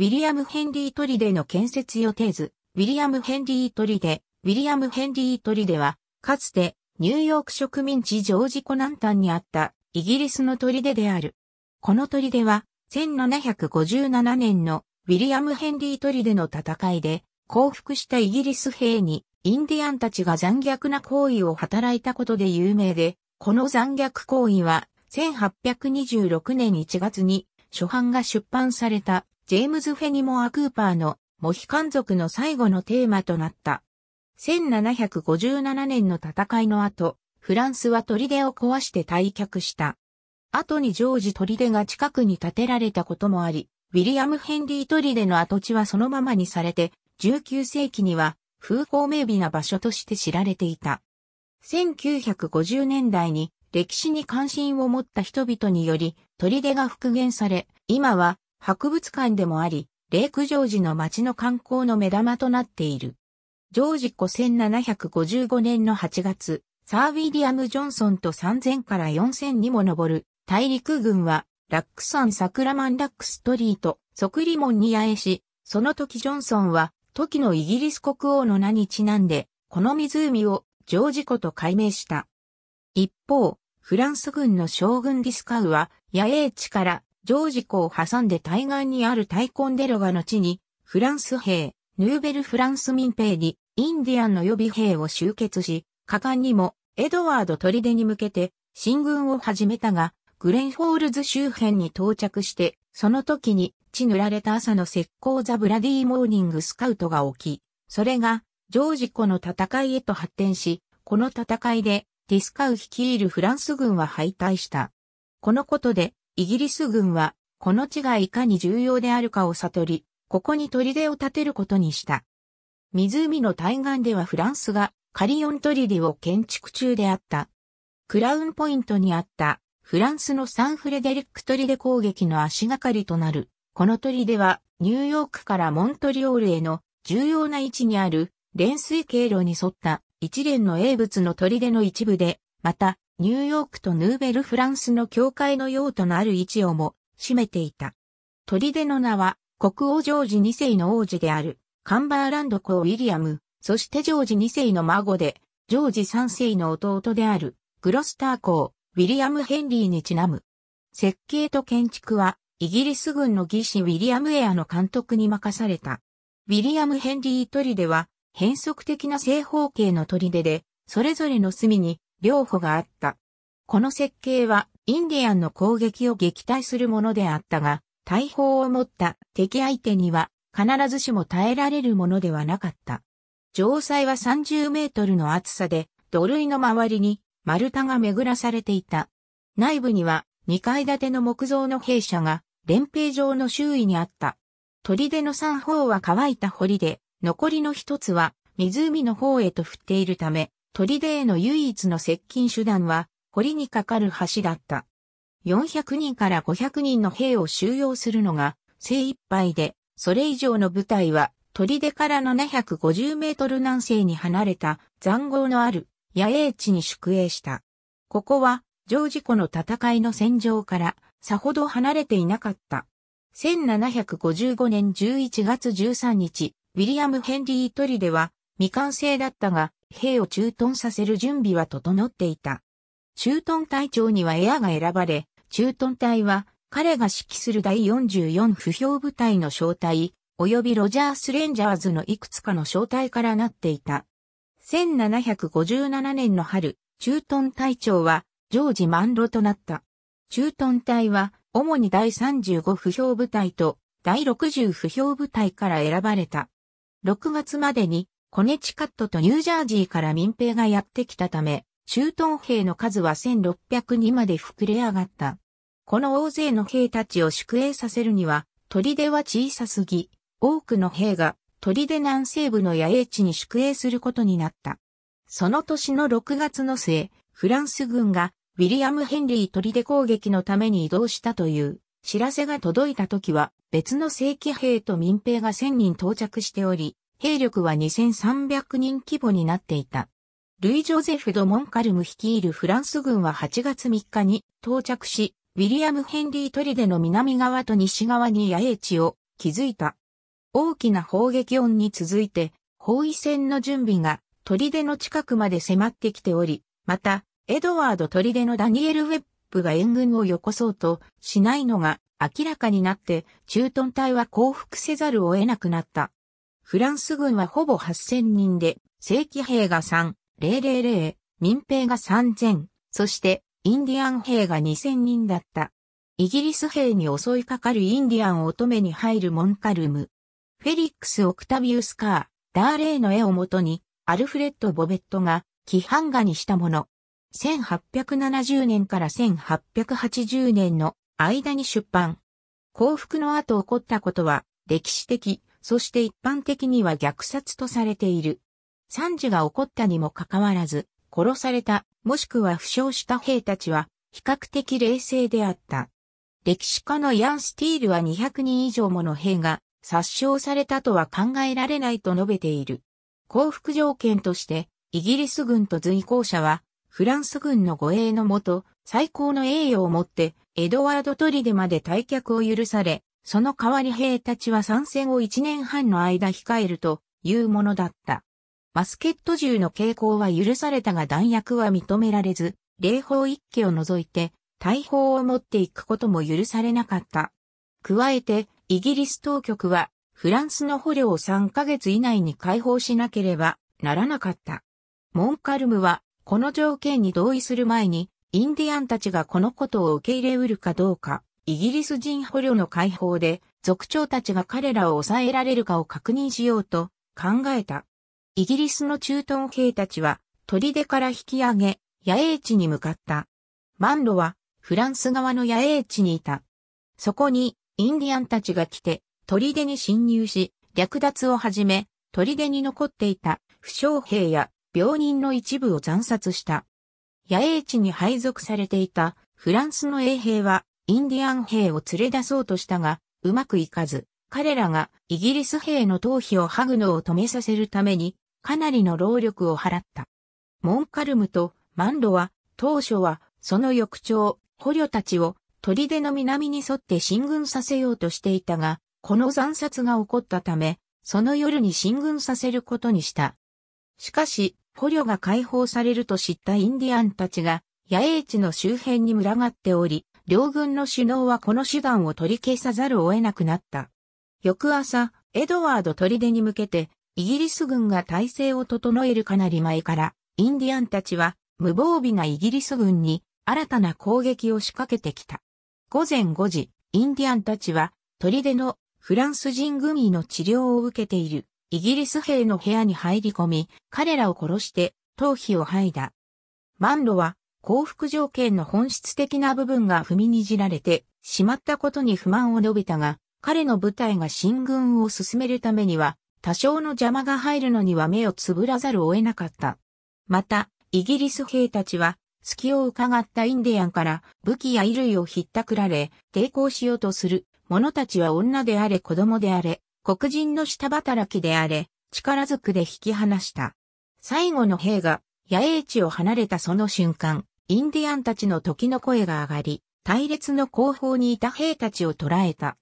ウィリアム・ヘンリー・トリデの建設予定図、ウィリアム・ヘンリー・トリデ、ウィリアム・ヘンリー・トリデは、かつて、ニューヨーク植民地ジョージ湖南端にあった、イギリスの砦である。この砦は、1757年のウィリアム・ヘンリー・トリデの戦いで、降伏したイギリス兵に、インディアンたちが残虐な行為を働いたことで有名で、この残虐行為は、1826年1月に、初版が出版されたジェームズ・フェニモア・クーパーのモヒカン族の最後のテーマとなった。1757年の戦いの後、フランスは砦を壊して退却した。後にジョージ砦が近くに建てられたこともあり、ウィリアム・ヘンリー砦の跡地はそのままにされて、19世紀には風光明媚な場所として知られていた。1950年代に歴史に関心を持った人々により、砦が復元され、今は博物館でもあり、レイクジョージの街の観光の目玉となっている。ジョージ湖1755年の8月、サー・ウィリアム・ジョンソンと3000から4000にも上る大陸軍は、ラックサン・サクラマン・ラックストリート、即リモンに八重し、その時ジョンソンは、時のイギリス国王の名にちなんで、この湖をジョージ湖と改名した。一方、フランス軍の将軍ディスカウは、野営地からジョージ湖を挟んで対岸にあるタイコンデロガの地に、フランス兵、ヌーベルフランス民兵に、インディアンの予備兵を集結し、果敢にも、エドワード砦に向けて、進軍を始めたが、グレンフォールズ周辺に到着して、その時に、地塗られた朝の石膏ザ・ブラディー・モーニング・スカウトが起き、それが、ジョージ湖の戦いへと発展し、この戦いで、ディスカウ率いるフランス軍は敗退した。このことで、イギリス軍は、この地がいかに重要であるかを悟り、ここに砦を建てることにした。湖の対岸ではフランスがカリオン砦を建築中であった。クラウンポイントにあったフランスのサンフレデリック砦攻撃の足がかりとなる。この砦はニューヨークからモントリオールへの重要な位置にある連水経路に沿った一連の英物の砦の一部で、またニューヨークとヌーベルフランスの境界の用途のある位置をも占めていた。砦の名は、国王ジョージ2世の王子である、カンバーランド公ウィリアム、そしてジョージ2世の孫で、ジョージ3世の弟である、グロスター公、ウィリアム・ヘンリーにちなむ。設計と建築は、イギリス軍の技師ウィリアム・エアの監督に任された。ウィリアム・ヘンリー砦は、変則的な正方形の砦で、それぞれの隅に両歩があった。この設計はインディアンの攻撃を撃退するものであったが、大砲を持った敵相手には必ずしも耐えられるものではなかった。城塞は30メートルの厚さで土塁の周りに丸太が巡らされていた。内部には2階建ての木造の兵舎が連兵場の周囲にあった。砦の三方は乾いた堀で、残りの一つは湖の方へと降っているため、砦への唯一の接近手段は、堀に架かる橋だった。400人から500人の兵を収容するのが精一杯で、それ以上の部隊は砦から750メートル南西に離れた残壕のある野営地に宿営した。ここは、ジョージ湖の戦いの戦場からさほど離れていなかった。1755年11月13日、ウィリアム・ヘンリー・トリデは未完成だったが、兵を駐屯させる準備は整っていた。駐屯隊長にはエアが選ばれ、駐屯隊は彼が指揮する第44不評部隊の招待、及びロジャース・レンジャーズのいくつかの招待からなっていた。1757年の春、駐屯隊長はジョージ・マンロとなった。駐屯隊は主に第35不評部隊と第60不評部隊から選ばれた。6月までにコネチカットとニュージャージーから民兵がやってきたため、駐屯兵の数は1600まで膨れ上がった。この大勢の兵たちを宿営させるには、砦は小さすぎ、多くの兵が砦南西部の野営地に宿営することになった。その年の6月の末、フランス軍がウィリアム・ヘンリー砦攻撃のために移動したという知らせが届いた時は別の正規兵と民兵が1000人到着しており、兵力は2300人規模になっていた。ルイ・ジョゼフ・ド・モンカルム率いるフランス軍は8月3日に到着し、ウィリアム・ヘンリー・トリデの南側と西側に野営地を築いた。大きな砲撃音に続いて、包囲戦の準備が砦の近くまで迫ってきており、また、エドワード砦のダニエル・ウェップが援軍をよこそうとしないのが明らかになって、駐屯隊は降伏せざるを得なくなった。フランス軍はほぼ8000人で、正規兵が3000、民兵が3000、そしてインディアン兵が2000人だった。イギリス兵に襲いかかるインディアンを乙女に入るモンカルム。フェリックス・オクタビウス・カー、ダーレイの絵をもとに、アルフレッド・ボベットが、規範画にしたもの。1870年から1880年の間に出版。降伏の後起こったことは、歴史的、そして一般的には虐殺とされている。惨事が起こったにもかかわらず、殺された、もしくは負傷した兵たちは、比較的冷静であった。歴史家のヤン・スティールは200人以上もの兵が殺傷されたとは考えられないと述べている。降伏条件として、イギリス軍と随行者は、フランス軍の護衛のもと、最高の栄誉をもって、エドワード・トリデまで退却を許され、その代わり兵たちは参戦を1年半の間控えるというものだった。バスケット銃の傾向は許されたが弾薬は認められず、霊法一家を除いて、大砲を持っていくことも許されなかった。加えて、イギリス当局は、フランスの捕虜を3ヶ月以内に解放しなければならなかった。モンカルムは、この条件に同意する前に、インディアンたちがこのことを受け入れ得るかどうか、イギリス人捕虜の解放で、族長たちが彼らを抑えられるかを確認しようと考えた。イギリスの駐屯兵たちは、砦から引き上げ、野営地に向かった。マンロは、フランス側の野営地にいた。そこに、インディアンたちが来て、砦に侵入し、略奪をはじめ、砦に残っていた、負傷兵や病人の一部を惨殺した。野営地に配属されていたフランスの衛兵はインディアン兵を連れ出そうとしたが、うまくいかず、彼らがイギリス兵の頭皮を剥ぐのを止めさせるために、かなりの労力を払った。モンカルムとマンロは、当初は、その翌朝、捕虜たちを、砦の南に沿って進軍させようとしていたが、この惨殺が起こったため、その夜に進軍させることにした。しかし、捕虜が解放されると知ったインディアンたちが、野営地の周辺に群がっており、両軍の首脳はこの手段を取り消さざるを得なくなった。翌朝、エドワード砦に向けて、イギリス軍が体制を整えるかなり前から、インディアンたちは無防備なイギリス軍に新たな攻撃を仕掛けてきた。午前5時、インディアンたちは砦のフランス人組の治療を受けているイギリス兵の部屋に入り込み、彼らを殺して頭皮を剥いだ。マンロは幸福条件の本質的な部分が踏みにじられてしまったことに不満を述べたが、彼の部隊が進軍を進めるためには、多少の邪魔が入るのには目をつぶらざるを得なかった。また、イギリス兵たちは、隙を伺ったインディアンから武器や衣類をひったくられ、抵抗しようとする者たちは女であれ子供であれ、黒人の下働きであれ、力ずくで引き離した。最後の兵が野営地を離れたその瞬間、インディアンたちの時の声が上がり、隊列の後方にいた兵たちを捕らえた。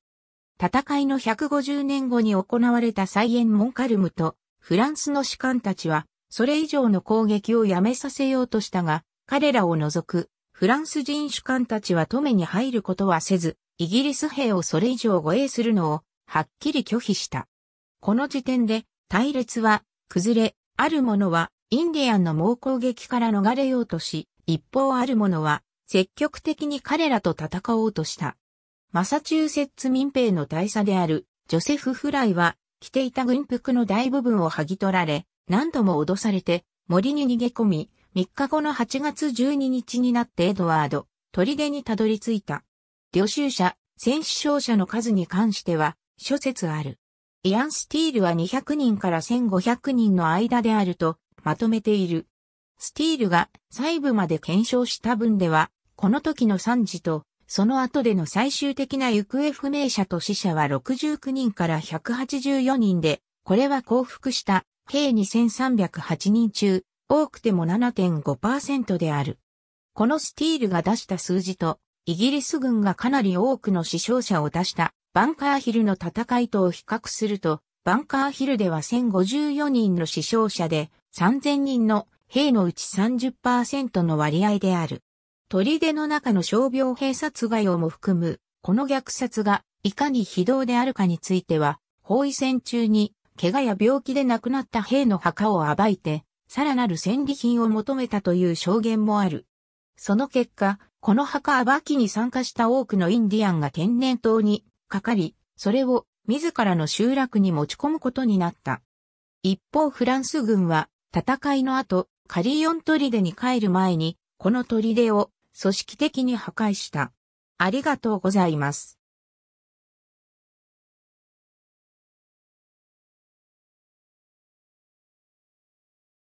戦いの150年後に行われた再演モンカルムと、フランスの士官たちは、それ以上の攻撃をやめさせようとしたが、彼らを除く、フランス人主官たちは止めに入ることはせず、イギリス兵をそれ以上護衛するのを、はっきり拒否した。この時点で、隊列は、崩れ、ある者は、インディアンの猛攻撃から逃れようとし、一方ある者は、積極的に彼らと戦おうとした。マサチューセッツ民兵の大佐である、ジョセフ・フライは、着ていた軍服の大部分を剥ぎ取られ、何度も脅されて、森に逃げ込み、3日後の8月12日になってエドワード、砦にたどり着いた。領収者、戦死傷者の数に関しては、諸説ある。イアン・スティールは200人から1500人の間であると、まとめている。スティールが細部まで検証した分では、この時の惨事と、その後での最終的な行方不明者と死者は69人から184人で、これは降伏した兵2308人中、多くても7.5%である。このスティールが出した数字と、イギリス軍がかなり多くの死傷者を出したバンカーヒルの戦いとを比較すると、バンカーヒルでは1054人の死傷者で3000人の兵のうち30%の割合である。砦の中の傷病兵殺害をも含む、この虐殺がいかに非道であるかについては、包囲戦中に怪我や病気で亡くなった兵の墓を暴いて、さらなる戦利品を求めたという証言もある。その結果、この墓暴きに参加した多くのインディアンが天然痘にかかり、それを自らの集落に持ち込むことになった。一方フランス軍は戦いの後、カリオン砦に帰る前に、この砦を組織的に破壊した。ありがとうございます。